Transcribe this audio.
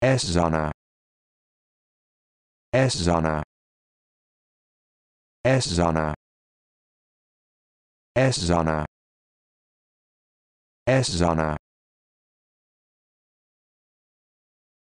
Esana S Esana S Esana